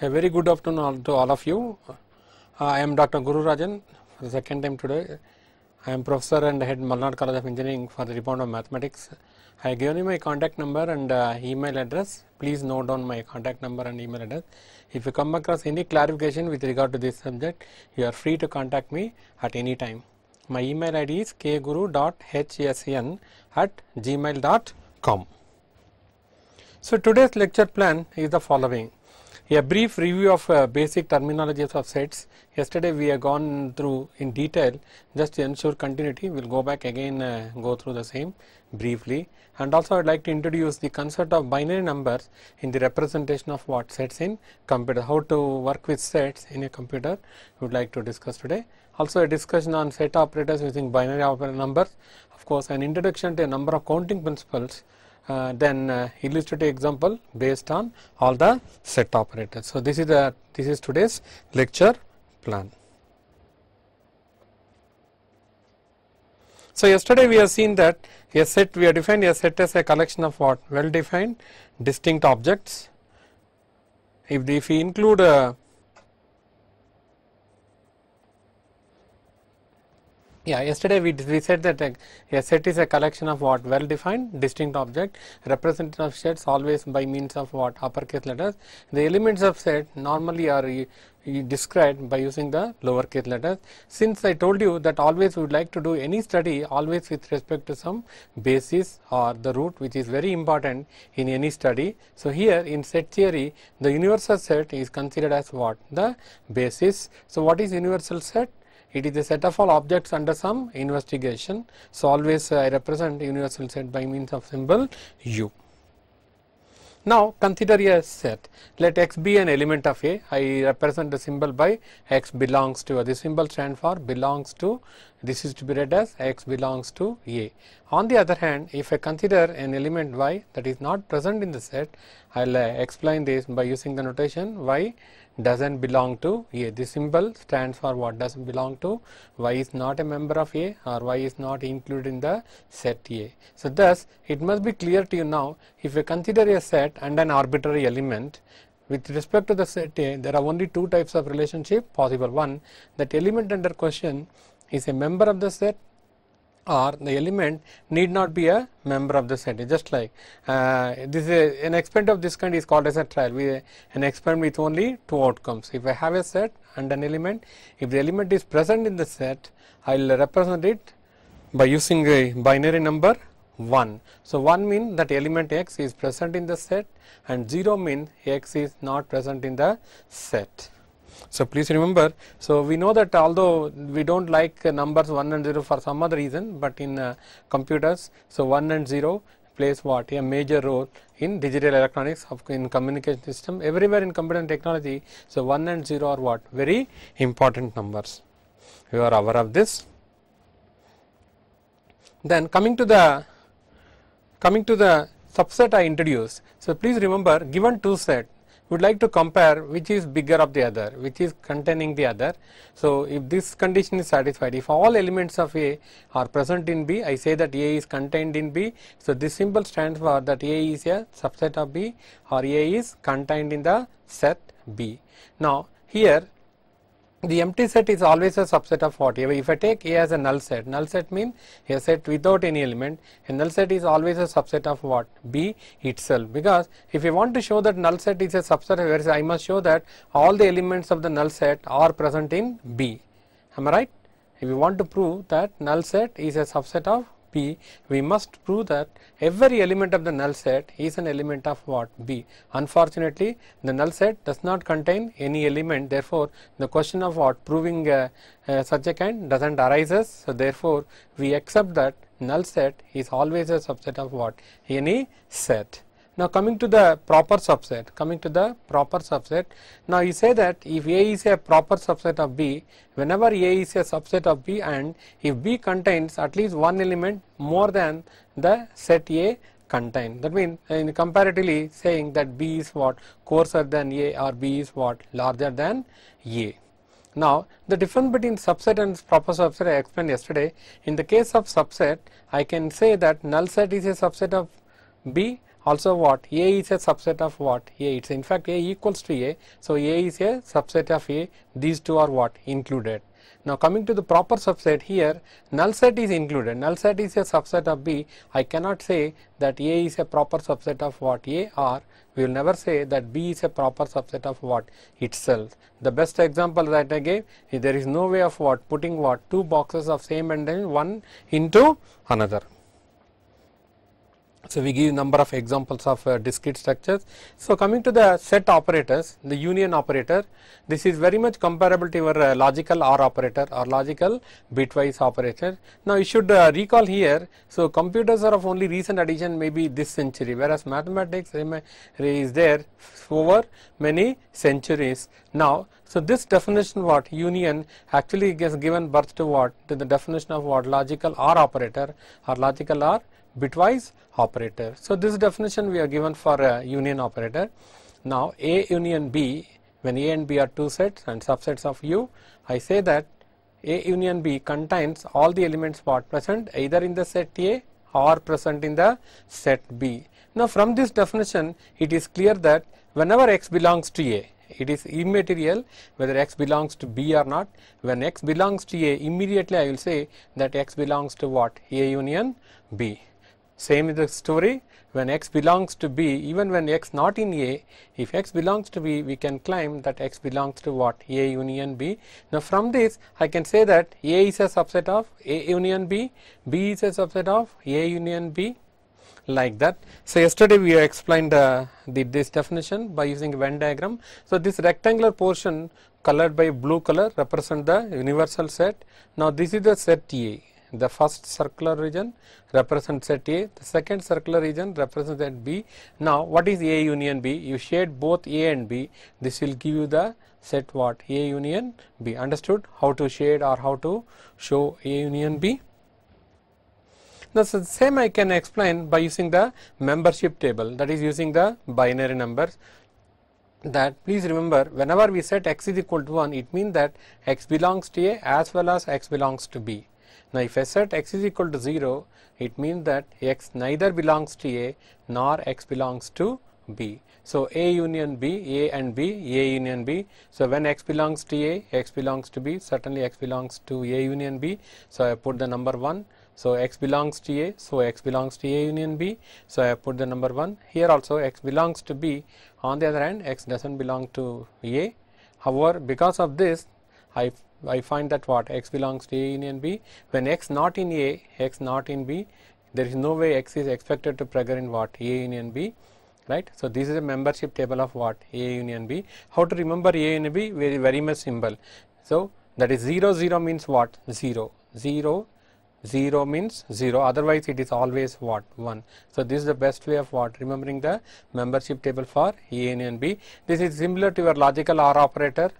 A very good afternoon all to all of you. Uh, I am Dr. Guru Rajan for the second time today. I am professor and head Malnad College of Engineering for the Department of Mathematics. I have given you my contact number and uh, email address. Please note down my contact number and email address. If you come across any clarification with regard to this subject, you are free to contact me at any time. My email id is kguru.hsn at gmail.com. So, today's lecture plan is the following. A brief review of uh, basic terminologies of sets. Yesterday we have gone through in detail just to ensure continuity. We will go back again uh, go through the same briefly and also I would like to introduce the concept of binary numbers in the representation of what sets in computer. How to work with sets in a computer we would like to discuss today. Also a discussion on set operators using binary operator numbers. Of course an introduction to a number of counting principles uh, then uh, illustrative example based on all the set operators. So, this is the this is today's lecture plan. So, yesterday we have seen that a set we have defined a set as a collection of what well defined distinct objects. If, if we include a uh, Yeah, yesterday we, we said that a, set is a collection of what well defined distinct object represented of sets always by means of what uppercase letters. The elements of set normally are uh, described by using the lowercase letters. Since I told you that always we would like to do any study always with respect to some basis or the root which is very important in any study. So, here in set theory the universal set is considered as what the basis. So, what is universal set? It is a set of all objects under some investigation. So, always uh, I represent universal set by means of symbol U. Now, consider a set. Let x be an element of A. I represent the symbol by x belongs to. Uh, this symbol stands for belongs to this is to be read as x belongs to A. On the other hand, if I consider an element y that is not present in the set, I will uh, explain this by using the notation y does not belong to A. This symbol stands for what does not belong to, y is not a member of A or y is not included in the set A. So, thus it must be clear to you now if I consider a set and an arbitrary element with respect to the set A, there are only two types of relationship possible. One that element under question is a member of the set or the element need not be a member of the set. It's just like uh, this is a, an experiment of this kind is called as a trial. We an experiment with only two outcomes. If I have a set and an element, if the element is present in the set, I will represent it by using a binary number 1. So, 1 means that element x is present in the set and 0 means x is not present in the set. So please remember, so we know that although we do not like numbers 1 and 0 for some other reason, but in uh, computers, so 1 and 0 plays what a major role in digital electronics in communication system everywhere in computer technology. So 1 and 0 are what very important numbers you are aware of this. Then coming to the coming to the subset I introduced. So please remember given two set would like to compare which is bigger of the other, which is containing the other. So, if this condition is satisfied, if all elements of A are present in B, I say that A is contained in B. So, this symbol stands for that A is a subset of B or A is contained in the set B. Now, here the empty set is always a subset of what if I take A as a null set null set means a set without any element a null set is always a subset of what B itself because if you want to show that null set is a subset of whereas I must show that all the elements of the null set are present in B am I right if you want to prove that null set is a subset of P, we must prove that every element of the null set is an element of what? B. Unfortunately, the null set does not contain any element therefore, the question of what proving uh, uh, such a kind does not arises. So, therefore, we accept that null set is always a subset of what? Any set. Now, coming to the proper subset, coming to the proper subset, now you say that if A is a proper subset of B, whenever A is a subset of B and if B contains at least one element more than the set A contain. That means, in comparatively saying that B is what coarser than A or B is what larger than A. Now, the difference between subset and proper subset I explained yesterday. In the case of subset, I can say that null set is a subset of B also what A is a subset of what A it's in fact A equals to A so A is a subset of A these two are what included. Now coming to the proper subset here null set is included null set is a subset of B I cannot say that A is a proper subset of what A or we will never say that B is a proper subset of what itself. The best example that I gave there is no way of what putting what two boxes of same and then one into another. So, we give number of examples of uh, discrete structures. So, coming to the set operators, the union operator, this is very much comparable to our uh, logical OR operator or logical bitwise operator. Now, you should uh, recall here, so computers are of only recent addition maybe this century, whereas mathematics is there over many centuries. Now, so this definition what union actually gets given birth to what to the definition of what logical OR operator or logical OR bitwise operator. So this definition we are given for a union operator. Now A union B, when A and B are two sets and subsets of U, I say that A union B contains all the elements what present either in the set A or present in the set B. Now from this definition it is clear that whenever X belongs to A, it is immaterial whether x belongs to B or not. When x belongs to A, immediately I will say that x belongs to what? A union B. Same is the story when x belongs to b even when x not in A if x belongs to b we can claim that x belongs to what A union b. Now from this I can say that A is a subset of A union b, b is a subset of A union b like that. So yesterday we explained uh, the, this definition by using Venn diagram. So this rectangular portion colored by blue color represent the universal set. Now this is the set A the first circular region represents at A, the second circular region represents at B. Now, what is A union B? You shade both A and B, this will give you the set what? A union B. Understood how to shade or how to show A union B? Now, so the same I can explain by using the membership table that is using the binary numbers that please remember whenever we set x is equal to 1 it means that x belongs to A as well as x belongs to B. Now, if S at x is equal to 0, it means that x neither belongs to A nor x belongs to B. So, A union B, A and B, A union B. So, when x belongs to A, x belongs to B, certainly x belongs to A union B. So, I put the number 1. So, x belongs to A, so x belongs to A union B. So, I put the number 1. Here also x belongs to B. On the other hand, x does not belong to A. However, because of this, I I find that what x belongs to A union B when x not in A x not in B there is no way x is expected to figure in what A union B right. So, this is a membership table of what A union B how to remember A union B very very much simple. So, that is 0 0 means what 0 0 0 means 0 otherwise it is always what 1. So, this is the best way of what remembering the membership table for A union B this is similar to your logical OR operator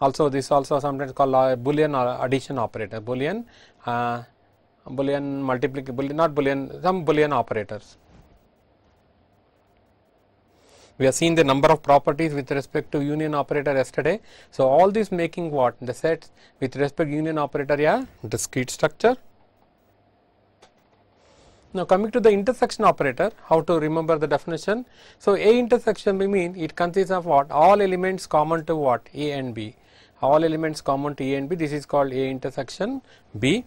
also this also sometimes called uh, boolean uh, addition operator boolean uh, boolean multiplication boolean, not boolean some boolean operators we have seen the number of properties with respect to union operator yesterday so all this making what the sets with respect union operator are yeah, discrete structure now coming to the intersection operator, how to remember the definition. So A intersection we mean it consists of what? All elements common to what? A and B all elements common to A and B this is called A intersection B.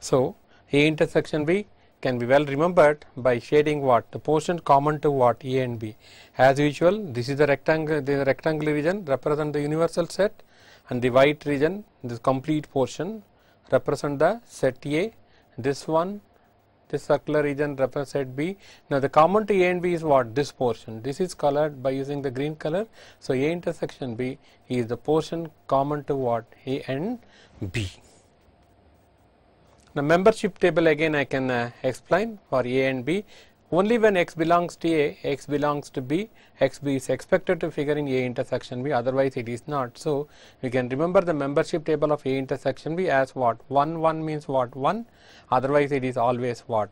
So, A intersection B can be well remembered by shading what the portion common to what A and B. As usual this is the rectangle the rectangular region represent the universal set and the white region this complete portion represent the set A this one this circular region reference at B. Now, the common to A and B is what? This portion. This is colored by using the green color. So, A intersection B is the portion common to what? A and B. Now, membership table again I can uh, explain for A and B. Only when x belongs to A, x belongs to B, x B is expected to figure in A intersection B, otherwise it is not. So, we can remember the membership table of A intersection B as what? 1, 1 means what? 1, otherwise it is always what?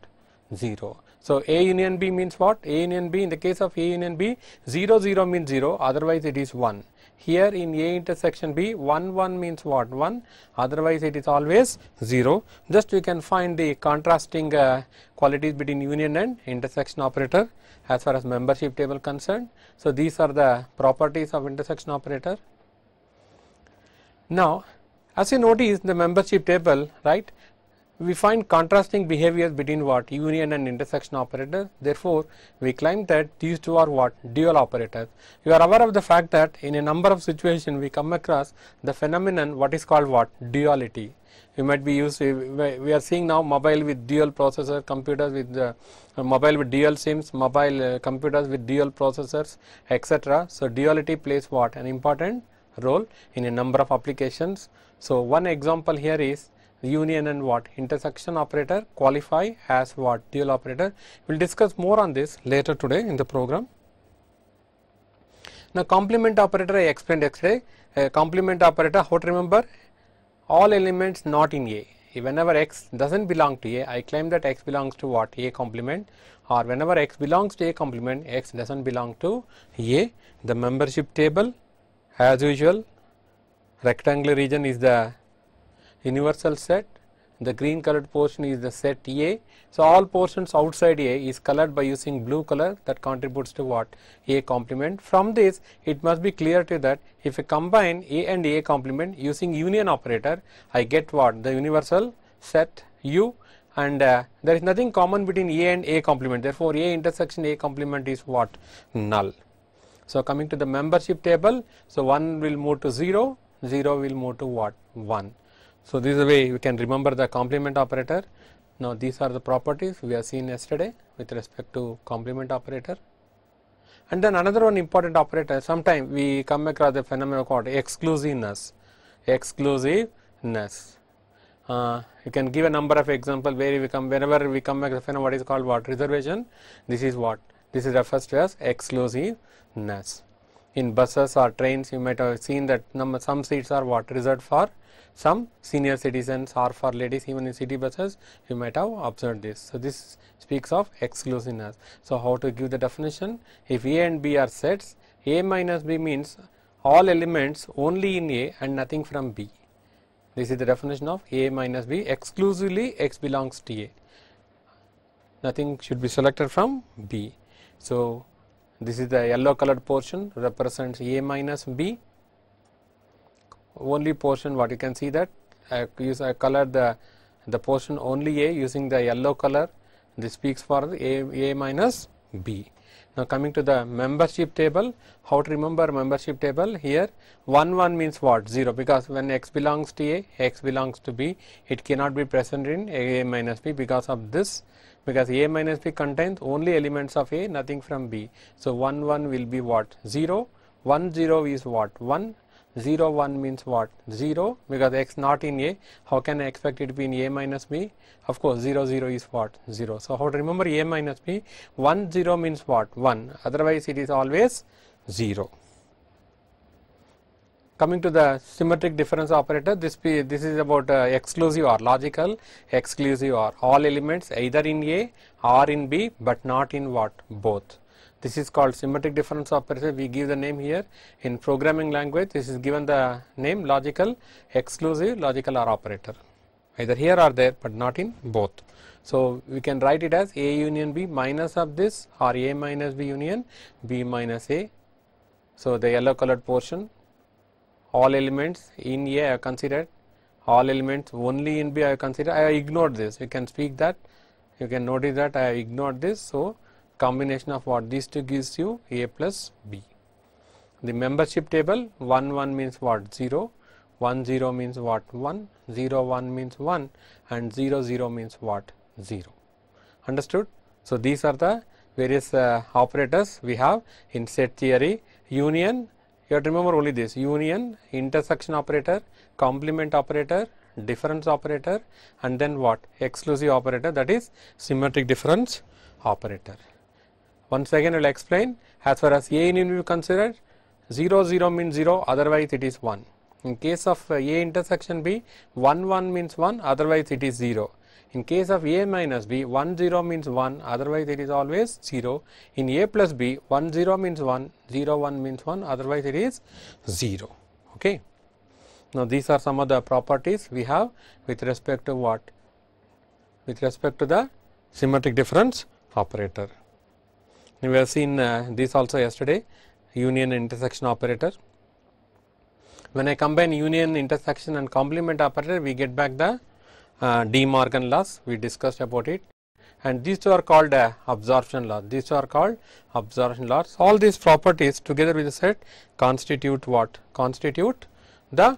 0. So, A union B means what? A union B, in the case of A union B, 0, 0 means 0, otherwise it is 1 here in A intersection B 1 1 means what 1 otherwise it is always 0 just you can find the contrasting uh, qualities between union and intersection operator as far as membership table concerned so these are the properties of intersection operator now as you notice the membership table right we find contrasting behaviors between what union and intersection operators. Therefore, we claim that these two are what dual operators. You are aware of the fact that in a number of situations we come across the phenomenon what is called what duality. We might be used. We, are seeing now mobile with dual processor computers with the uh, mobile with dual sims, mobile uh, computers with dual processors, etc. So duality plays what an important role in a number of applications. So one example here is union and what intersection operator qualify as what dual operator. We will discuss more on this later today in the program. Now complement operator I explained yesterday, uh, complement operator how to remember all elements not in A. Whenever x does not belong to A, I claim that x belongs to what A complement or whenever x belongs to A complement, x does not belong to A. The membership table as usual rectangular region is the universal set the green colored portion is the set A. So, all portions outside A is colored by using blue color that contributes to what A complement. From this it must be clear to that if I combine A and A complement using union operator I get what the universal set U and uh, there is nothing common between A and A complement therefore, A intersection A complement is what null. So, coming to the membership table, so 1 will move to 0, 0 will move to what 1. So, this is the way we can remember the complement operator. Now, these are the properties we have seen yesterday with respect to complement operator. And then another one important operator, sometimes we come across the phenomenon called exclusiveness, exclusiveness. Uh, you can give a number of example where we come whenever we come back the phenomenon what is called what reservation this is what this is refers to as exclusiveness in buses or trains you might have seen that number some seats are what reserved for some senior citizens or for ladies even in city buses you might have observed this. So, this speaks of exclusiveness. So, how to give the definition? If A and B are sets, A minus B means all elements only in A and nothing from B. This is the definition of A minus B exclusively X belongs to A. Nothing should be selected from B. So, this is the yellow colored portion represents A minus B only portion what you can see that I use I color the the portion only A using the yellow color this speaks for A, A minus B. Now coming to the membership table, how to remember membership table here 1 1 means what 0 because when x belongs to A, x belongs to B it cannot be present in A, A minus B because of this because A minus B contains only elements of A nothing from B. So 1 1 will be what 0, 1 0 is what 1 0 1 means what 0 because x not in a how can I expect it to be in a minus b of course 0 0 is what 0 so how to remember a minus b 1 0 means what 1 otherwise it is always 0 coming to the symmetric difference operator this be, this is about uh, exclusive or logical exclusive or all elements either in a or in b but not in what both this is called symmetric difference operator. We give the name here in programming language. This is given the name logical exclusive logical OR operator either here or there but not in both. So, we can write it as A union B minus of this or A minus B union B minus A. So, the yellow colored portion all elements in A I considered all elements only in B I consider I ignored this you can speak that you can notice that I ignored this. So, combination of what these two gives you A plus B. The membership table 1 1 means what 0, 1 0 means what 1, 0 1 means 1 and 0 0 means what 0. Understood? So, these are the various uh, operators we have in set theory union you have to remember only this union intersection operator complement operator difference operator and then what exclusive operator that is symmetric difference operator once again I will explain as far as A union will consider 0 0 means 0 otherwise it is 1. In case of uh, A intersection B 1 1 means 1 otherwise it is 0. In case of A minus B 1 0 means 1 otherwise it is always 0. In A plus B 1 0 means 1 0 1 means 1 otherwise it is 0. Okay. Now these are some of the properties we have with respect to what? With respect to the symmetric difference operator we have seen uh, this also yesterday union intersection operator. When I combine union intersection and complement operator we get back the uh, De Morgan laws we discussed about it and these two are called uh, absorption laws these two are called absorption laws all these properties together with the set constitute what constitute the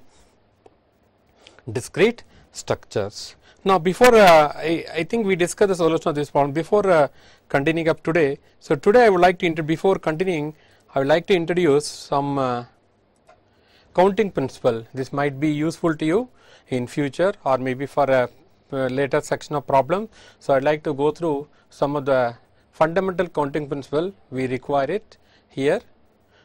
discrete structures. Now, before uh, I, I, think we discuss the solution of this problem before uh, continuing up today. So, today I would like to before continuing I would like to introduce some uh, counting principle this might be useful to you in future or maybe for a later section of problem. So, I would like to go through some of the fundamental counting principle we require it here.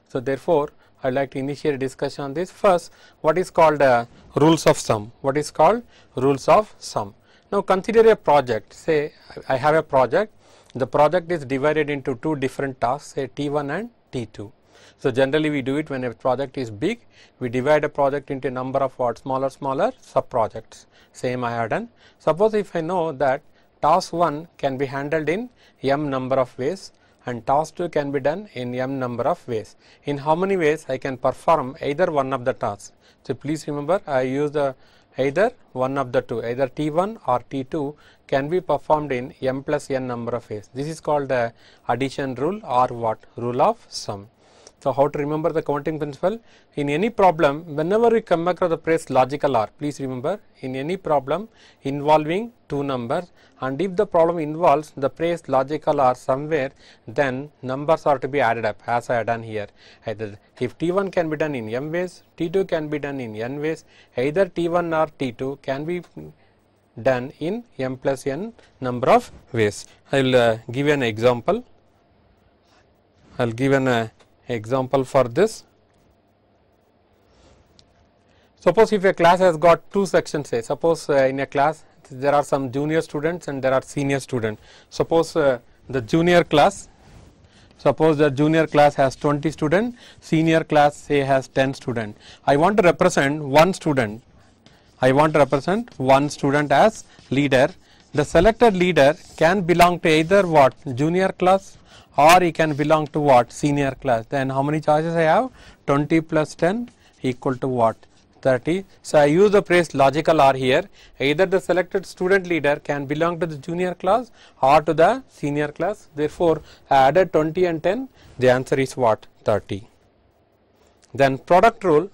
So, therefore, I would like to initiate discussion on this. First, what is called uh, rules of sum? What is called rules of sum? Now, consider a project, say I have a project, the project is divided into two different tasks, say T1 and T2. So, generally we do it when a project is big, we divide a project into a number of what smaller, smaller sub projects, same I had done. Suppose if I know that task 1 can be handled in m number of ways, and task 2 can be done in m number of ways. In how many ways I can perform either one of the tasks. So, please remember I use the uh, either one of the two either T1 or T2 can be performed in m plus n number of ways. This is called the addition rule or what rule of sum. So, how to remember the counting principle? In any problem, whenever we come across the phrase logical or, please remember in any problem involving two numbers and if the problem involves the phrase logical or somewhere, then numbers are to be added up as I have done here. Either if T1 can be done in m ways, T2 can be done in n ways, either T1 or T2 can be done in m plus n number of ways. I will uh, give an example. I will give an uh, example for this. Suppose if a class has got two sections say suppose uh, in a class there are some junior students and there are senior students. Suppose uh, the junior class suppose the junior class has 20 student senior class say has 10 student. I want to represent one student I want to represent one student as leader. The selected leader can belong to either what junior class or he can belong to what senior class then how many choices I have 20 plus 10 equal to what 30 so I use the phrase logical or here either the selected student leader can belong to the junior class or to the senior class therefore I added 20 and 10 the answer is what 30 then product rule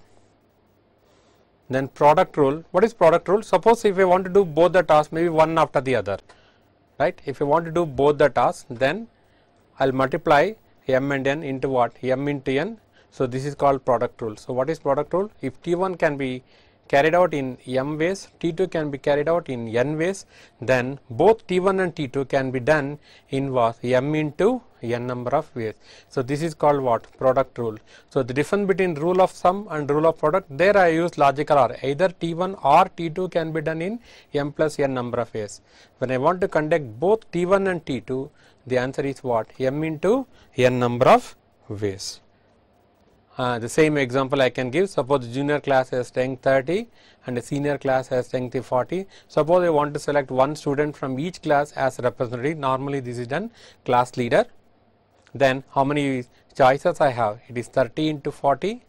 then product rule what is product rule suppose if I want to do both the tasks maybe one after the other right if you want to do both the tasks then I will multiply m and n into what m into n. So, this is called product rule. So, what is product rule? If T1 can be carried out in m ways, T2 can be carried out in n ways, then both T1 and T2 can be done in what m into n number of ways. So, this is called what product rule. So, the difference between rule of sum and rule of product there I use logical or either T1 or T2 can be done in m plus n number of ways. When I want to conduct both T1 and T2, the answer is what? m into n number of ways. Uh, the same example I can give. Suppose junior class has strength 30 and the senior class has strength 40. Suppose I want to select one student from each class as representative. Normally this is done class leader. Then how many choices I have? It is 30 into 40.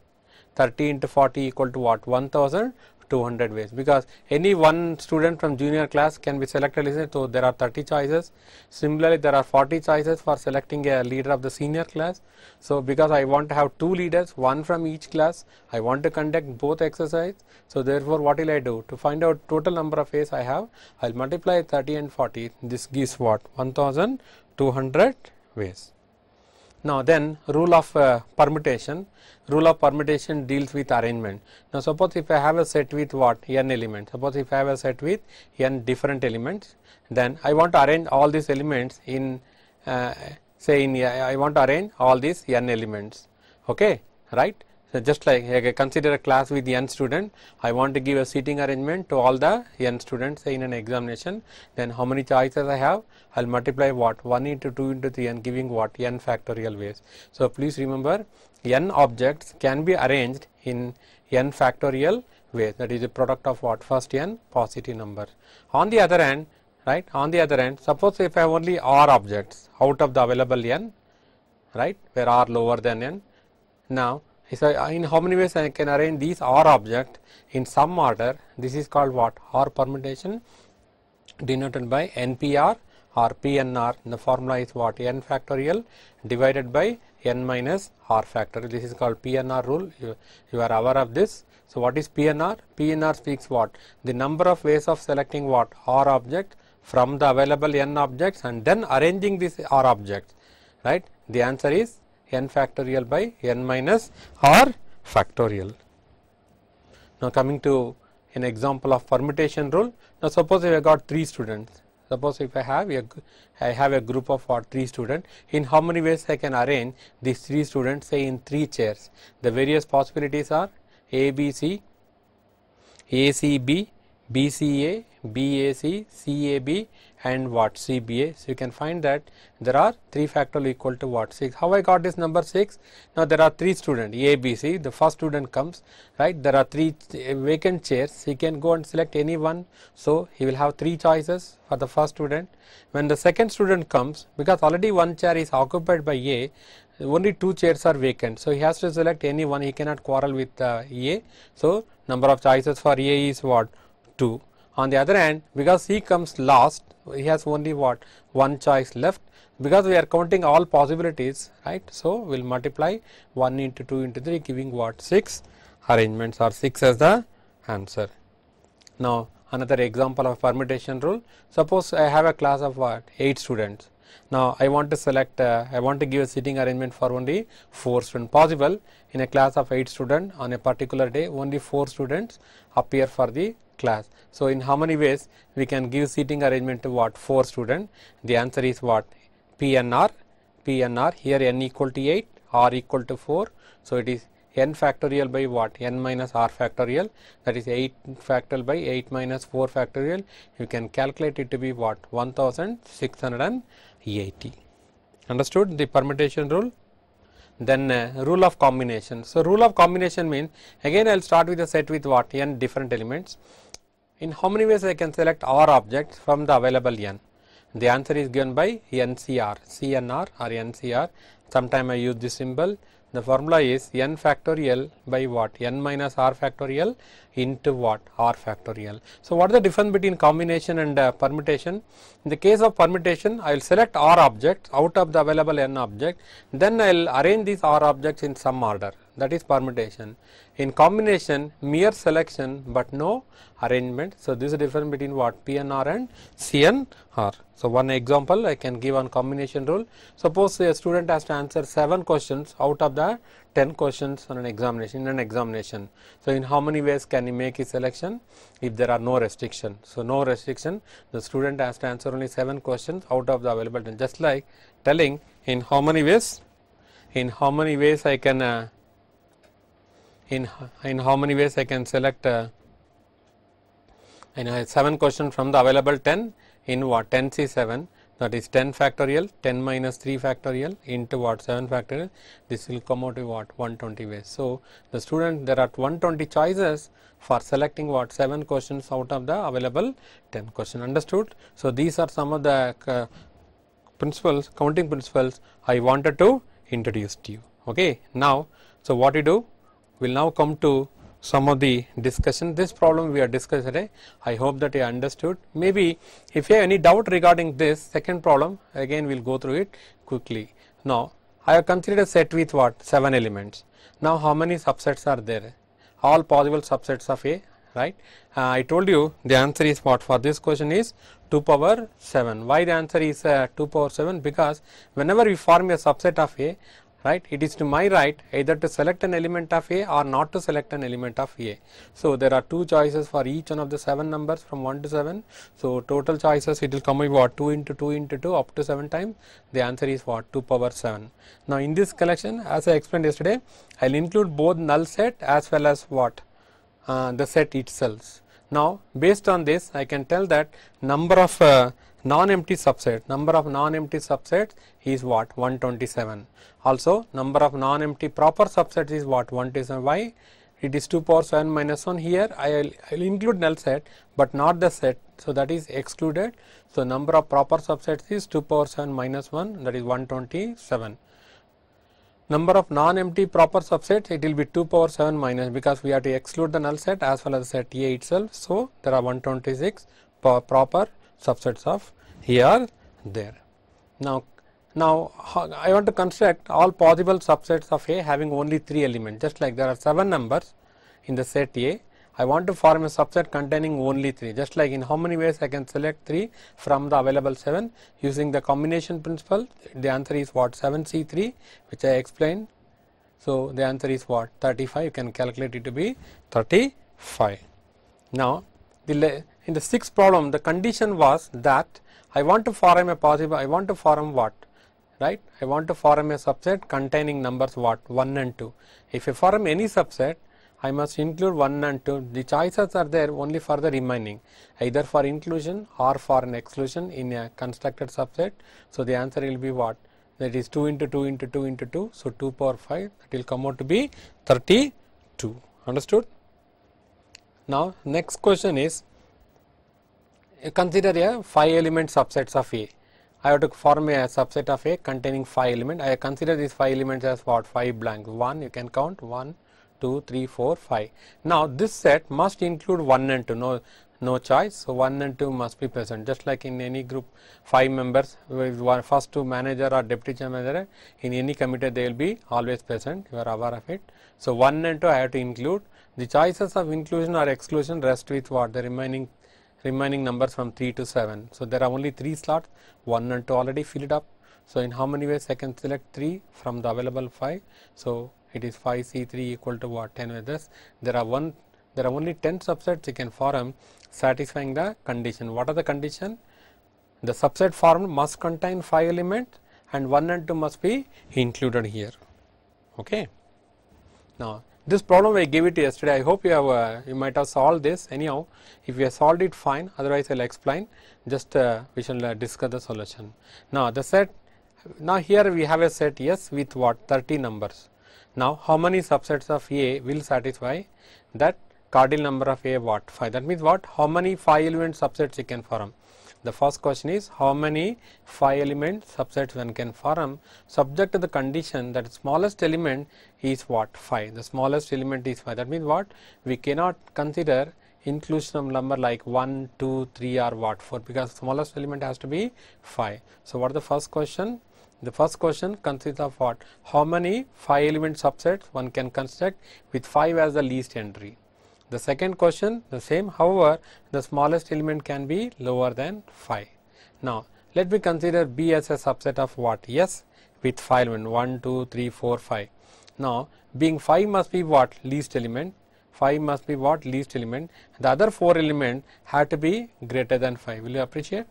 30 into 40 equal to what? 1000. 200 ways because any one student from junior class can be selected listener so there are 30 choices similarly there are 40 choices for selecting a leader of the senior class so because I want to have two leaders one from each class I want to conduct both exercise so therefore what will I do to find out total number of ways I have I will multiply 30 and 40 this gives what 1200 ways now then rule of uh, permutation, rule of permutation deals with arrangement. Now suppose if I have a set with what n elements, suppose if I have a set with n different elements, then I want to arrange all these elements in uh, say in I want to arrange all these n elements, okay, right. So, just like okay, consider a class with n student, I want to give a seating arrangement to all the n students in an examination, then how many choices I have? I will multiply what? 1 into 2 into 3 and giving what? n factorial ways. So, please remember n objects can be arranged in n factorial ways that is the product of what? First n positive number. On the other hand, right, on the other end, suppose if I have only r objects out of the available n, right, where r lower than n. Now, so, in how many ways I can arrange these R object in some order this is called what R permutation denoted by NPR or PNR the formula is what n factorial divided by n minus r factorial this is called PNR rule you, you are aware of this. So, what is PNR? PNR speaks what the number of ways of selecting what r object from the available n objects and then arranging this r object right the answer is n factorial by n minus or factorial. Now, coming to an example of permutation rule. Now, suppose if I got 3 students, suppose if I have a, I have a group of 3 students, in how many ways I can arrange these 3 students say in 3 chairs. The various possibilities are A, B, C, A, C, B, B, C, A, B, A, C, C, A, B and what CBA. So, you can find that there are 3 factorial equal to what 6. How I got this number 6? Now, there are 3 students A, B, C. The first student comes, right. There are 3 eh, vacant chairs. He can go and select any one. So, he will have 3 choices for the first student. When the second student comes, because already one chair is occupied by A, only 2 chairs are vacant. So, he has to select any one. He cannot quarrel with uh, A. So, number of choices for A is what? 2 on the other hand, because he comes last, he has only what one choice left because we are counting all possibilities, right. So, we will multiply 1 into 2 into 3 giving what 6 arrangements or 6 as the answer. Now, another example of permutation rule, suppose I have a class of what 8 students. Now, I want to select, uh, I want to give a seating arrangement for only 4 students possible in a class of 8 students on a particular day only 4 students appear for the class. So, in how many ways we can give seating arrangement to what 4 student the answer is what P n r, P n r. here n equal to 8 R equal to 4. So, it is n factorial by what n minus r factorial that is 8 factorial by 8 minus 4 factorial you can calculate it to be what 1680 understood the permutation rule then uh, rule of combination so rule of combination means again i'll start with a set with what n different elements in how many ways I can select R objects from the available N? The answer is given by NCR, CNR or NCR. Sometime I use this symbol. The formula is n factorial by what? n minus r factorial into what? r factorial. So, what is the difference between combination and uh, permutation? In the case of permutation, I will select r objects out of the available n object, then I will arrange these r objects in some order that is permutation. In combination mere selection but no arrangement. So, this is the difference between what PNR and CNR. So, one example I can give on combination rule. Suppose a student has to answer 7 questions out of the 10 questions on an examination in an examination. So, in how many ways can he make his selection if there are no restriction. So, no restriction the student has to answer only 7 questions out of the available 10 just like telling in how many ways in how many ways I can uh, in, in how many ways I can select uh, know, 7 question from the available 10 in what 10 C 7 that is 10 factorial 10 minus 3 factorial into what 7 factorial this will come out to what 120 ways. So, the student there are 120 choices for selecting what 7 questions out of the available 10 question understood. So, these are some of the uh, principles counting principles I wanted to introduce to you. Okay. Now, so what you do we will now come to some of the discussion. This problem we are discussing today. I hope that you understood. Maybe if you have any doubt regarding this second problem, again we will go through it quickly. Now, I have considered a set with what? 7 elements. Now, how many subsets are there? All possible subsets of A, right? Uh, I told you the answer is what for this question is 2 power 7. Why the answer is uh, 2 power 7? Because whenever we form a subset of A, right. It is to my right either to select an element of A or not to select an element of A. So, there are two choices for each one of the 7 numbers from 1 to 7. So, total choices it will come with what 2 into 2 into 2 up to 7 times the answer is what 2 power 7. Now, in this collection as I explained yesterday I will include both null set as well as what uh, the set itself. Now, based on this I can tell that number of uh, non-empty subset number of non-empty subsets is what 127 also number of non-empty proper subsets is what 127 why it is 2 power 7 minus 1 here I will, I will include null set but not the set so that is excluded so number of proper subsets is 2 power 7 minus 1 that is 127 number of non-empty proper subsets it will be 2 power 7 minus because we have to exclude the null set as well as set A itself so there are 126 proper subsets of here there. Now, now I want to construct all possible subsets of A having only 3 elements just like there are 7 numbers in the set A. I want to form a subset containing only 3 just like in how many ways I can select 3 from the available 7 using the combination principle the answer is what 7C3 which I explained. So, the answer is what 35 you can calculate it to be 35. Now, the in the sixth problem the condition was that I want to form a positive. I want to form what? Right? I want to form a subset containing numbers what? 1 and 2. If I form any subset, I must include 1 and 2. The choices are there only for the remaining, either for inclusion or for an exclusion in a constructed subset. So, the answer will be what? That is 2 into 2 into 2 into 2. So, 2 power 5 that will come out to be 32. Understood? Now, next question is uh, consider a 5 element subsets of A. I have to form a subset of A containing 5 element. I consider these 5 elements as what 5 blanks 1 you can count 1 2 3 4 5. Now this set must include 1 and 2 no no choice. So 1 and 2 must be present just like in any group 5 members with one first two manager or deputy manager in any committee they will be always present you are aware of it. So 1 and 2 I have to include the choices of inclusion or exclusion rest with what the remaining remaining numbers from 3 to 7. So, there are only 3 slots 1 and 2 already filled up. So, in how many ways I can select 3 from the available 5. So, it is 5 C 3 equal to what 10 with this. There are one there are only 10 subsets you can form satisfying the condition. What are the condition? The subset formed must contain 5 elements and 1 and 2 must be included here. Okay. Now, this problem I gave it yesterday. I hope you have uh, you might have solved this. Anyhow, if you have solved it, fine. Otherwise, I'll explain. Just uh, we shall uh, discuss the solution. Now the set. Now here we have a set yes with what 30 numbers. Now how many subsets of A will satisfy that cardinal number of A what 5? That means what? How many 5 element subsets you can form? The first question is how many 5 element subsets one can form subject to the condition that smallest element is what 5. The smallest element is 5 that means what we cannot consider inclusion of number like 1, 2, 3 or what 4 because smallest element has to be 5. So, what is the first question? The first question consists of what? How many 5 element subsets one can construct with 5 as the least entry. The second question the same however, the smallest element can be lower than 5. Now, let me consider B as a subset of what? Yes, with 5 element 1, 2, 3, 4, 5. Now, being 5 must be what? Least element 5 must be what least element the other 4 element have to be greater than 5 will you appreciate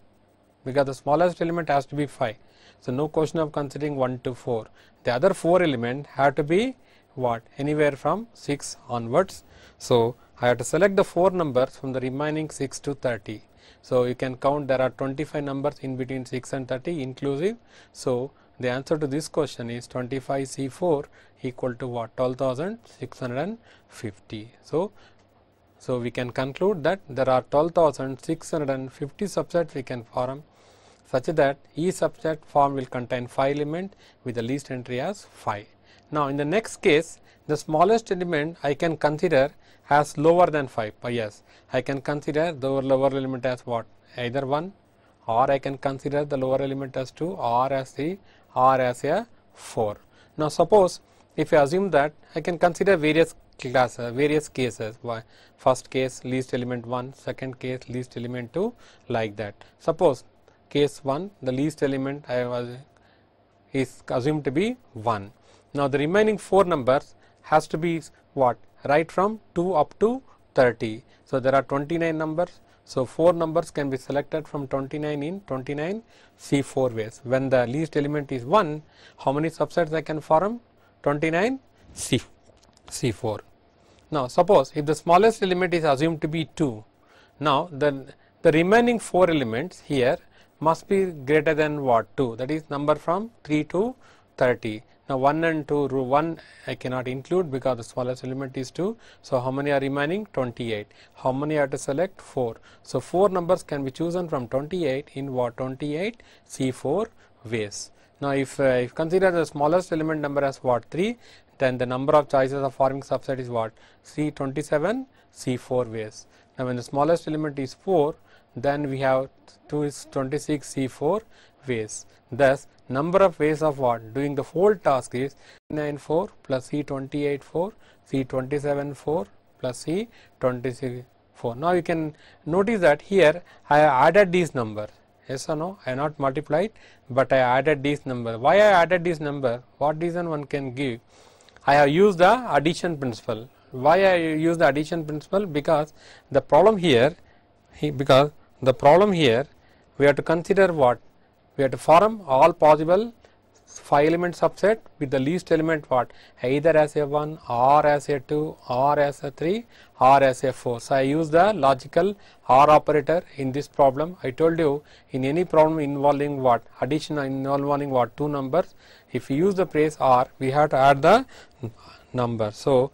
because the smallest element has to be 5. So, no question of considering 1 to 4 the other 4 element have to be what anywhere from 6 onwards. So, I have to select the 4 numbers from the remaining 6 to 30. So, you can count there are 25 numbers in between 6 and 30 inclusive. So, the answer to this question is 25 C 4 equal to what 12,650. So, so we can conclude that there are 12,650 subsets we can form such that each subset form will contain 5 element with the least entry as 5. Now, in the next case, the smallest element I can consider as lower than 5 pi s. I can consider the lower element as what? Either 1 or I can consider the lower element as 2 or as 3 or as a 4. Now, suppose if I assume that I can consider various classes, uh, various cases, first case least element 1, second case least element 2 like that. Suppose case 1 the least element I was is assumed to be 1 now the remaining 4 numbers has to be what right from 2 up to 30. So there are 29 numbers. So 4 numbers can be selected from 29 in 29 C4 ways. When the least element is 1, how many subsets I can form? 29 C, C4. Now suppose if the smallest element is assumed to be 2, now then the remaining 4 elements here must be greater than what 2 that is number from 3 to 30. Now 1 and 2, 1 I cannot include because the smallest element is 2. So how many are remaining? 28. How many are to select? 4. So 4 numbers can be chosen from 28 in what 28 C4 ways. Now if, uh, if consider the smallest element number as what 3, then the number of choices of forming subset is what C27 C4 ways. Now when the smallest element is 4, then we have two is 26 C4 ways. Thus, number of ways of what doing the whole task is 94 plus c twenty eight four c twenty seven four plus C26 4. Now, you can notice that here I have added these number yes or no I have not multiplied, but I added these number. Why I added this number? What reason one can give? I have used the addition principle. Why I use the addition principle? Because the problem here because the problem here we have to consider what we have to form all possible 5 element subset with the least element what either as a 1 or as a 2 or as a 3 or as a 4. So, I use the logical OR operator in this problem. I told you in any problem involving what addition involving what two numbers if you use the phrase OR we have to add the number. So,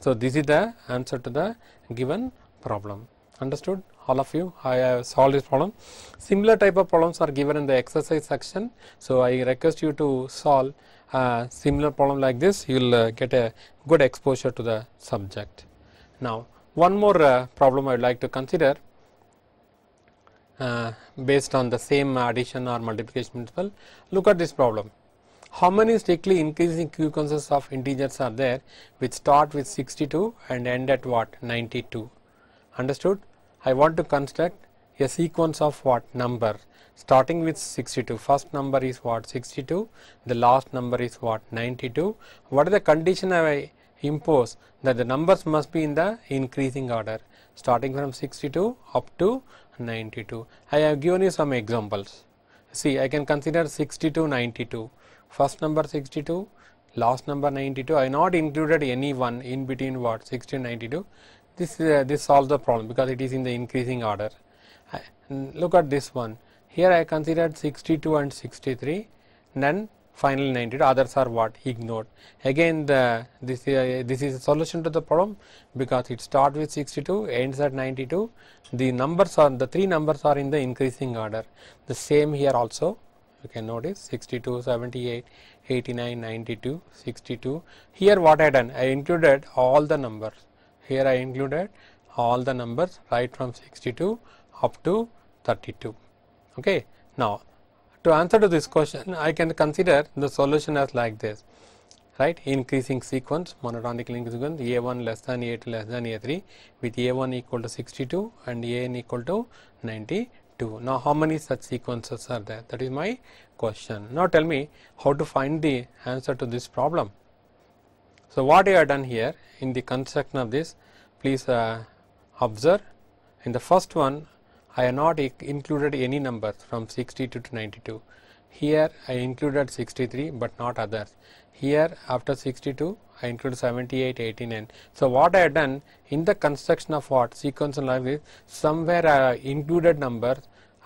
so this is the answer to the given problem understood all of you I have solved this problem. Similar type of problems are given in the exercise section. So, I request you to solve uh, similar problem like this you will uh, get a good exposure to the subject. Now, one more uh, problem I would like to consider uh, based on the same addition or multiplication principle. Look at this problem. How many strictly increasing sequences of integers are there which start with 62 and end at what 92 understood. I want to construct a sequence of what number starting with 62 first number is what 62 the last number is what 92 what is the condition I impose that the numbers must be in the increasing order starting from 62 up to 92 I have given you some examples see I can consider 62 92 first number 62 last number 92 I not included any one in between what 62, 92 this uh, this solves the problem because it is in the increasing order. I, look at this one here I considered 62 and 63 then final 90 others are what ignored again the this uh, this is a solution to the problem because it starts with 62 ends at 92 the numbers are the three numbers are in the increasing order the same here also you can notice 62 78 89 92 62 here what I done I included all the numbers here I included all the numbers right from 62 up to 32. Okay. Now, to answer to this question I can consider the solution as like this right increasing sequence monotonically increasing sequence a1 less than a2 less than a3 with a1 equal to 62 and an equal to 92. Now, how many such sequences are there that is my question. Now, tell me how to find the answer to this problem. So, what you have done here in the construction of this please uh, observe in the first one I have not included any number from 62 to 92. Here I included 63, but not others. Here after 62 I include 78, 89. So, what I have done in the construction of what sequence and like this somewhere I included numbers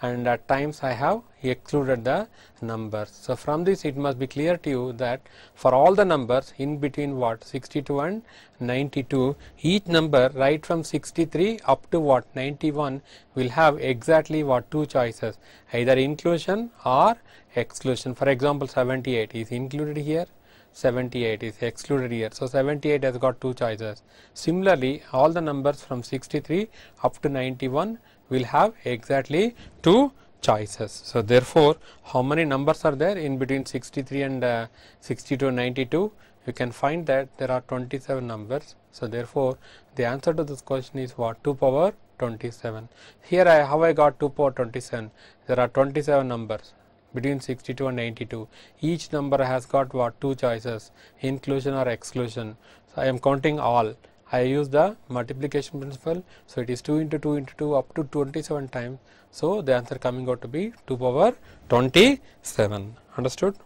and at times I have excluded the numbers. So, from this it must be clear to you that for all the numbers in between what 62 and 92, each number right from 63 up to what 91 will have exactly what two choices either inclusion or exclusion. For example, 78 is included here 78 is excluded here. So, 78 has got two choices. Similarly, all the numbers from 63 up to 91 we will have exactly 2 choices. So, therefore, how many numbers are there in between 63 and uh, 62 and 92? You can find that there are 27 numbers. So, therefore, the answer to this question is what 2 power 27. Here I how I got 2 power 27? There are 27 numbers between 62 and 92. Each number has got what 2 choices inclusion or exclusion. So, I am counting all. I use the multiplication principle. So, it is 2 into 2 into 2 up to 27 times. So, the answer coming out to be 2 power 27 understood.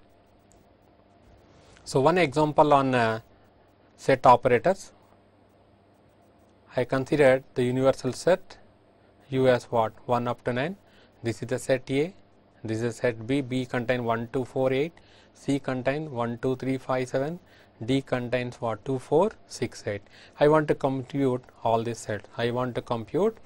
So, one example on uh, set operators I considered the universal set u as what 1 up to 9 this is the set A this is set B B contain 1 2 4 8 C contain 1 2 3 5 7 D contains what 2, 4, 6, 8. I want to compute all these sets. I want to compute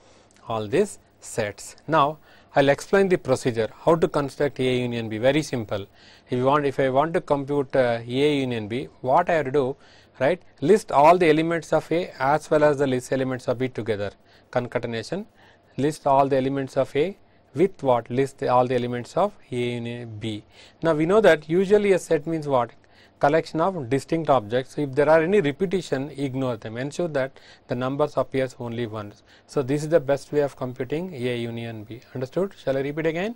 all these sets. Now, I will explain the procedure how to construct A union B very simple. If you want if I want to compute uh, A union B what I have to do right list all the elements of A as well as the list elements of B together concatenation list all the elements of A with what list all the elements of A union B. Now we know that usually a set means what collection of distinct objects. So, if there are any repetition, ignore them. Ensure that the numbers appears only once. So, this is the best way of computing A union B. Understood? Shall I repeat again?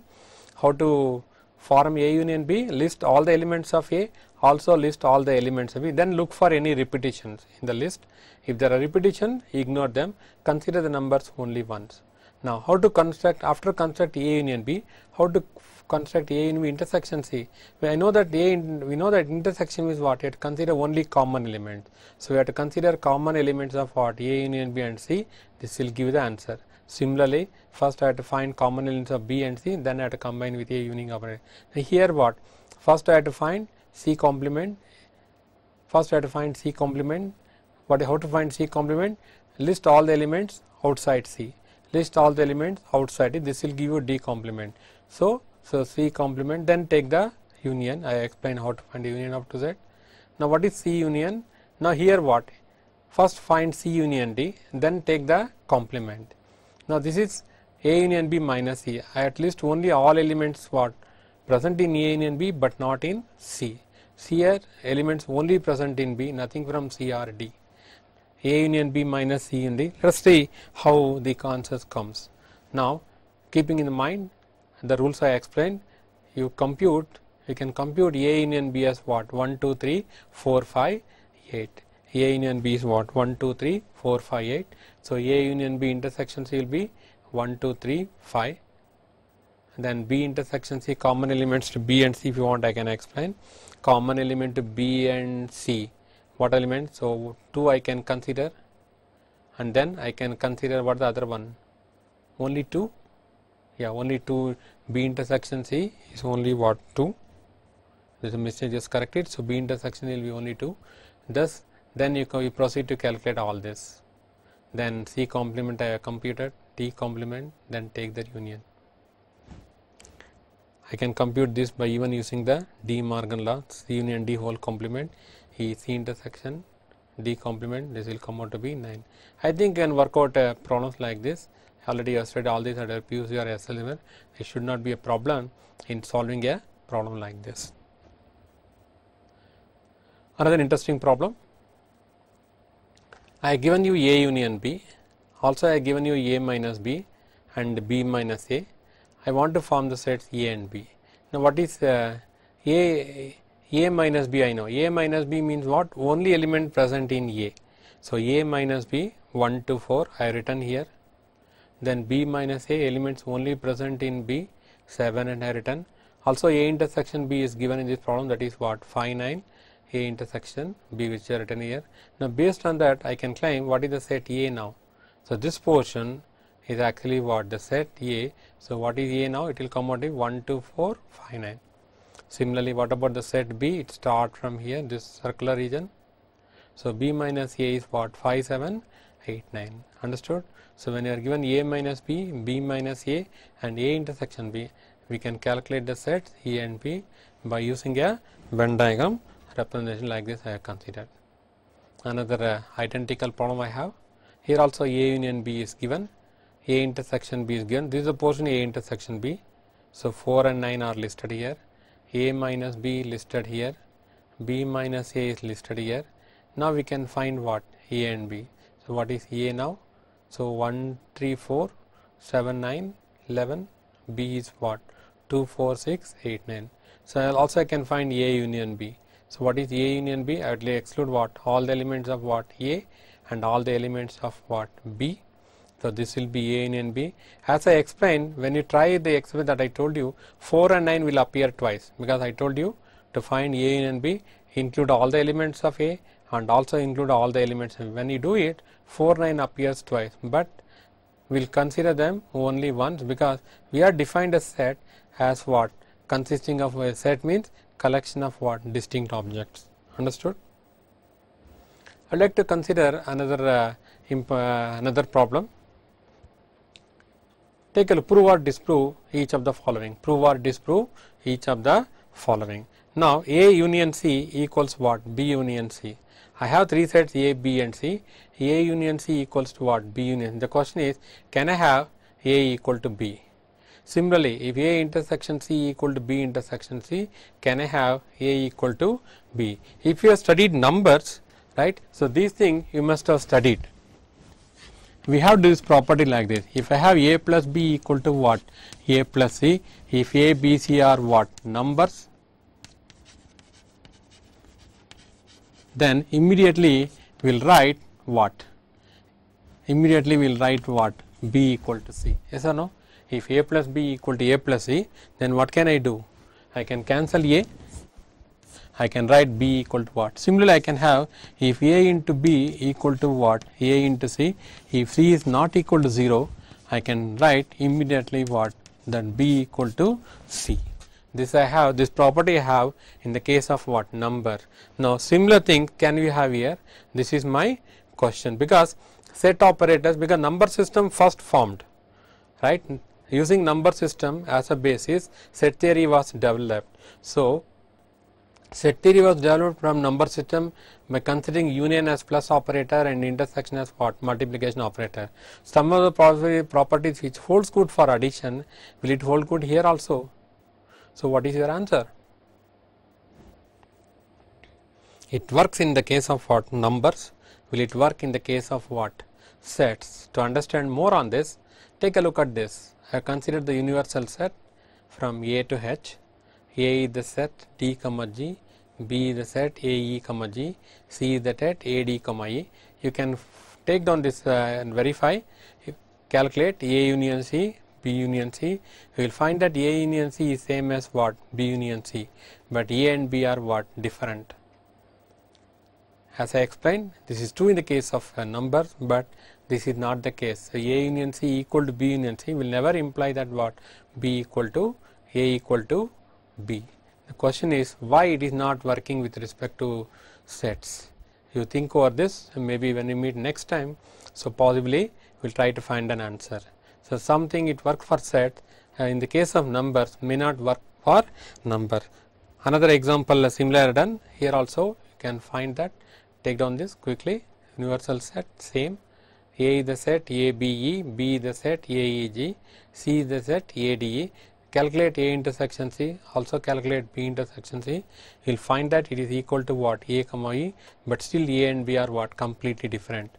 How to form A union B? List all the elements of A, also list all the elements of B. Then look for any repetitions in the list. If there are repetition, ignore them. Consider the numbers only once. Now, how to construct after construct A union B, how to construct A in intersection C. We know that A in, we know that intersection is what? We have to consider only common element. So we have to consider common elements of what? A union B and C. This will give the answer. Similarly, first I have to find common elements of B and C, then I have to combine with A union operator. here what? First I have to find C complement. First I have to find C complement. What how to find C complement? List all the elements outside C. List all the elements outside it. This will give you D complement. So so, C complement then take the union I explained how to find the union of to Z. Now, what is C union? Now, here what? First find C union D then take the complement. Now, this is A union B minus E at least only all elements what present in A union B but not in C. C are elements only present in B nothing from C or D. A union B minus C and D let us see how the concept comes. Now keeping in mind the rules I explained you compute you can compute A union B as what 1 2 3 4 5 8 A union B is what 1 2 3 4 5 8 so A union B intersection C will be 1 2 3 5 and then B intersection C common elements to B and C if you want I can explain common element to B and C what element so 2 I can consider and then I can consider what the other one only 2 yeah only 2 B intersection C is only what 2 this mistake is corrected so B intersection will be only 2 thus then you, you proceed to calculate all this then C complement I uh, computed T complement then take the union I can compute this by even using the D Morgan law C union D whole complement E C intersection D complement this will come out to be 9 I think you can work out a problems like this already have all these other PUC or SL it should not be a problem in solving a problem like this. Another interesting problem, I have given you A union B, also I have given you A minus B and B minus A. I want to form the sets A and B. Now, what is uh, A, A minus B I know, A minus B means what? Only element present in A. So, A minus B 1 to 4 I have written here then b minus a elements only present in b 7 and I written also a intersection b is given in this problem that is what phi 9 a intersection b which are written here. Now based on that I can claim what is the set a now. So this portion is actually what the set a. So what is a now it will come out is 1 2 4 5 9. Similarly what about the set b it start from here this circular region. So b minus a is what 5 7 8 9 understood. So, when you are given A minus B, B minus A and A intersection B, we can calculate the sets A and B by using a Venn diagram representation like this I have considered. Another uh, identical problem I have, here also A union B is given, A intersection B is given, this is a portion A intersection B. So, 4 and 9 are listed here, A minus B listed here, B minus A is listed here. Now, we can find what A and B. So, what is A now? So 1, 3, 4, 7, 9, 11. B is what? 2, 4, 6, 8, 9. So I'll also I can find A union B. So what is A union B? I will exclude what? All the elements of what? A and all the elements of what? B. So this will be A union B. As I explained, when you try the experiment that I told you, 4 and 9 will appear twice because I told you to find A union B, include all the elements of A and also include all the elements. When you do it 4 9 appears twice, but we will consider them only once because we are defined a set as what consisting of a set means collection of what distinct objects understood. I would like to consider another uh, imp, uh, another problem. Take a look, prove or disprove each of the following. Prove or disprove each of the following. Now A union C equals what? B union C. I have three sets A, B and C. A union C equals to what? B union. The question is can I have A equal to B? Similarly, if A intersection C equal to B intersection C, can I have A equal to B? If you have studied numbers, right, so these things you must have studied. We have this property like this, if I have A plus B equal to what? A plus C, if A, B, C are what? Numbers, then immediately we will write what? Immediately we will write what? B equal to C, yes or no? If A plus B equal to A plus C, then what can I do? I can cancel A, I can write B equal to what? Similarly, I can have if A into B equal to what? A into C, if C is not equal to 0, I can write immediately what? then B equal to C. This I have, this property I have in the case of what number. Now, similar thing can we have here? This is my question because set operators because number system first formed, right? Using number system as a basis, set theory was developed. So, set theory was developed from number system by considering union as plus operator and intersection as what multiplication operator. Some of the properties which holds good for addition, will it hold good here also? So, what is your answer? It works in the case of what? Numbers. Will it work in the case of what? Sets. To understand more on this, take a look at this. I have considered the universal set from A to H. A is the set D comma G, B is the set A E comma G, C is the set A D comma E. You can take down this uh, and verify, calculate A union C B union C, we will find that A union C is same as what B union C, but A and B are what different. As I explained, this is true in the case of uh, numbers, but this is not the case. So, A union C equal to B union C will never imply that what B equal to A equal to B. The question is why it is not working with respect to sets. You think over this maybe when we meet next time. So, possibly we will try to find an answer. So, something it work for set uh, in the case of numbers may not work for number. Another example uh, similar done here also you can find that take down this quickly universal set same A is the set A B E, B is the set A E G, C is the set A D E. Calculate A intersection C, also calculate B intersection C. You will find that it is equal to what A comma E, but still A and B are what completely different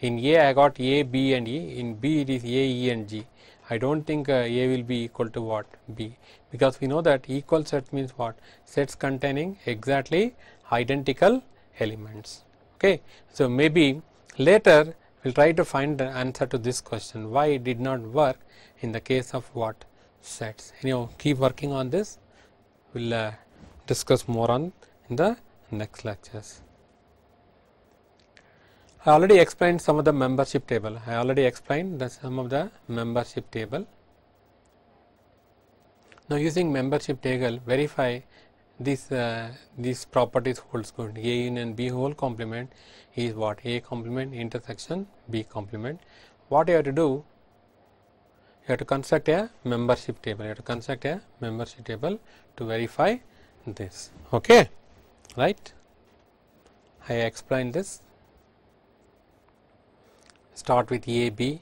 in A I got A, B and E, in B it is A, E and G. I do not think uh, A will be equal to what B because we know that equal set means what sets containing exactly identical elements. Okay. So, maybe later we will try to find the answer to this question why it did not work in the case of what sets. Anyhow, keep working on this, we will uh, discuss more on in the next lectures. I already explained some of the membership table. I already explained the some of the membership table. Now using membership table, verify this uh, these properties holds good. A in and B whole complement is what A complement intersection B complement. What you have to do? You have to construct a membership table. You have to construct a membership table to verify this. Okay, right? I explained this start with A B.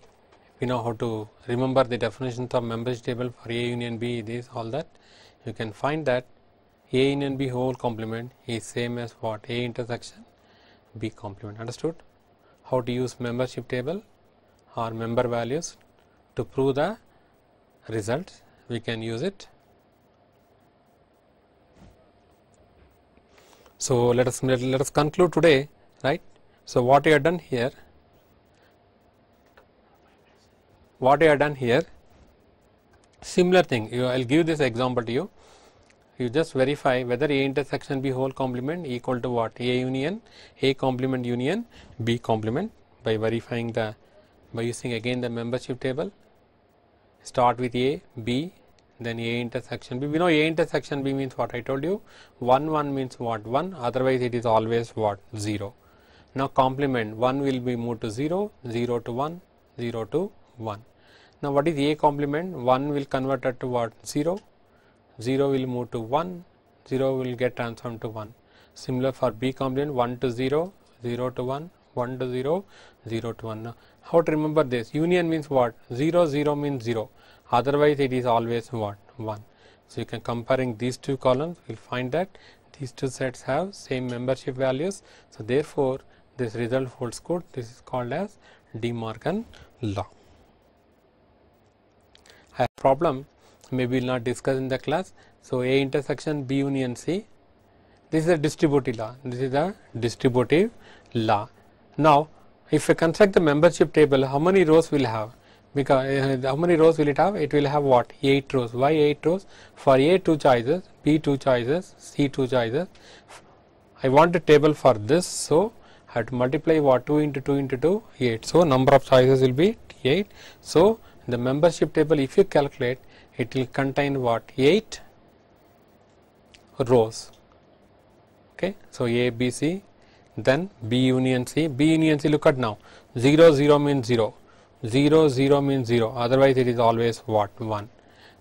We know how to remember the definitions of members table for A union B this all that you can find that A union B whole complement is same as what A intersection B complement understood how to use membership table or member values to prove the result? we can use it. So, let us let, let us conclude today right. So, what we have done here what I have done here similar thing I will give this example to you you just verify whether A intersection B whole complement equal to what A union A complement union B complement by verifying the by using again the membership table start with A B then A intersection B we know A intersection B means what I told you 1 1 means what 1 otherwise it is always what 0 now complement 1 will be moved to 0 0 to 1 0 to 1 now, what is A complement? 1 will convert it to what? 0, 0 will move to 1, 0 will get transformed to 1. Similar for B complement 1 to 0, 0 to 1, 1 to 0, 0 to 1. Now, how to remember this? Union means what? 0, 0 means 0, otherwise it is always what? 1. So, you can comparing these two columns, you will find that these two sets have same membership values. So, therefore, this result holds good, this is called as De Morgan law problem maybe we will not discuss in the class. So, A intersection B union C this is a distributive law this is a distributive law. Now, if we construct the membership table how many rows will have because uh, how many rows will it have it will have what 8 rows why 8 rows for A 2 choices B 2 choices C 2 choices I want a table for this. So, I have to multiply what 2 into 2 into 2 8. So, number of choices will be 8. So, the membership table if you calculate it will contain what 8 rows okay so a b c then b union c b union c look at now 0 0 means 0 0 0 means 0 otherwise it is always what 1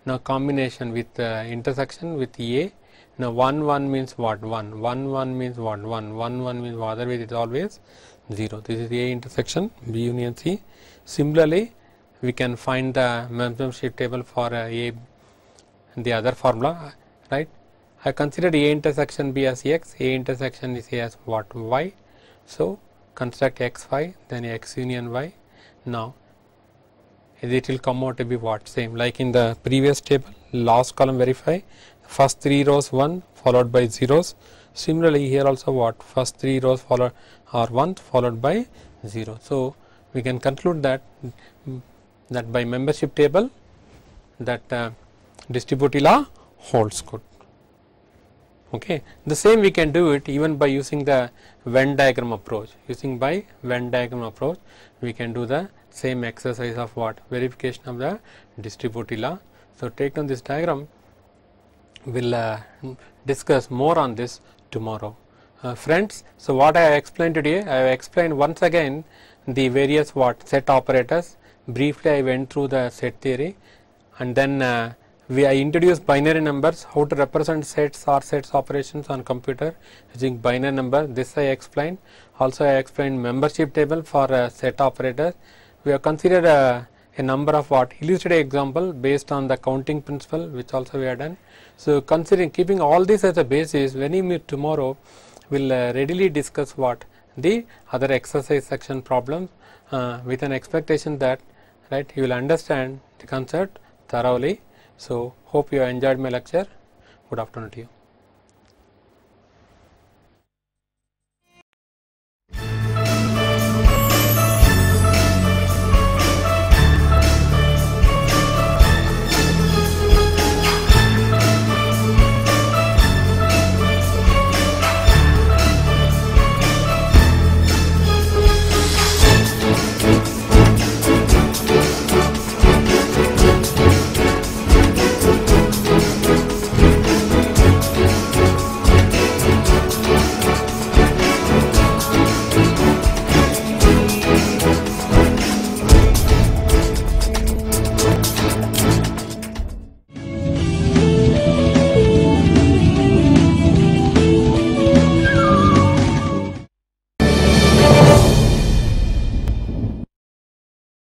now combination with uh, intersection with a now 1 1 means what 1 1 1 means what 1 1 1 means otherwise it is always 0 this is a intersection b union c similarly we can find the membership shift table for uh, A the other formula right. I considered A intersection B as x, A intersection is A as what y. So, construct x y then x union y. Now, it will come out to be what same like in the previous table last column verify first 3 rows 1 followed by zeros. Similarly, here also what first 3 rows follow are 1 followed by 0. So, we can conclude that that by membership table that uh, law holds good. Okay. The same we can do it even by using the Venn diagram approach using by Venn diagram approach we can do the same exercise of what verification of the distributive law. So, take down this diagram we will uh, discuss more on this tomorrow. Uh, friends, so what I have explained today, I have explained once again the various what set operators briefly I went through the set theory and then uh, we I introduced binary numbers how to represent sets or sets operations on computer using binary number this I explained also I explained membership table for a set operator we have considered a, uh, a number of what illustrative example based on the counting principle which also we have done so considering keeping all this as a basis when we meet tomorrow we will uh, readily discuss what the other exercise section problems uh, with an expectation that right you will understand the concept thoroughly. So, hope you enjoyed my lecture. Good afternoon to you.